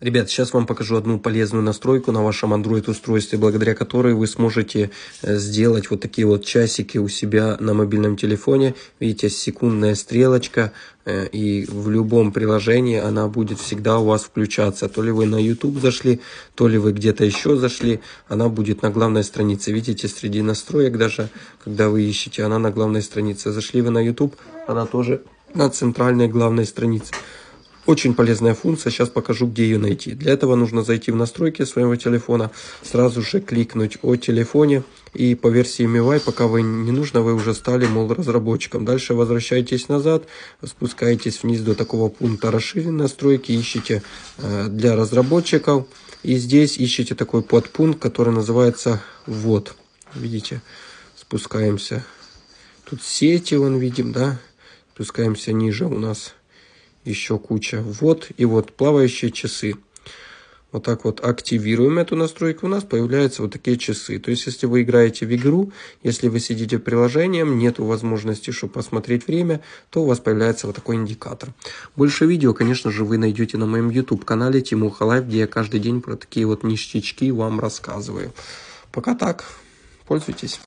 Ребят, сейчас вам покажу одну полезную настройку на вашем Android устройстве, благодаря которой вы сможете э, сделать вот такие вот часики у себя на мобильном телефоне. Видите, секундная стрелочка, э, и в любом приложении она будет всегда у вас включаться. То ли вы на YouTube зашли, то ли вы где-то еще зашли, она будет на главной странице. Видите, среди настроек даже, когда вы ищете, она на главной странице. Зашли вы на YouTube, она тоже на центральной главной странице. Очень полезная функция, сейчас покажу, где ее найти. Для этого нужно зайти в настройки своего телефона, сразу же кликнуть о телефоне, и по версии MIUI, пока вы не нужно, вы уже стали, мол, разработчиком. Дальше возвращайтесь назад, спускаетесь вниз до такого пункта расширенные настройки, ищите э, для разработчиков, и здесь ищите такой подпункт, который называется «Вот». Видите, спускаемся. Тут сети, вон видим, да? Спускаемся ниже у нас еще куча. Вот и вот плавающие часы. Вот так вот активируем эту настройку, у нас появляются вот такие часы. То есть, если вы играете в игру, если вы сидите приложением, нет возможности, чтобы посмотреть время, то у вас появляется вот такой индикатор. Больше видео, конечно же, вы найдете на моем YouTube-канале Тимуха Лайв, где я каждый день про такие вот ништячки вам рассказываю. Пока так. Пользуйтесь.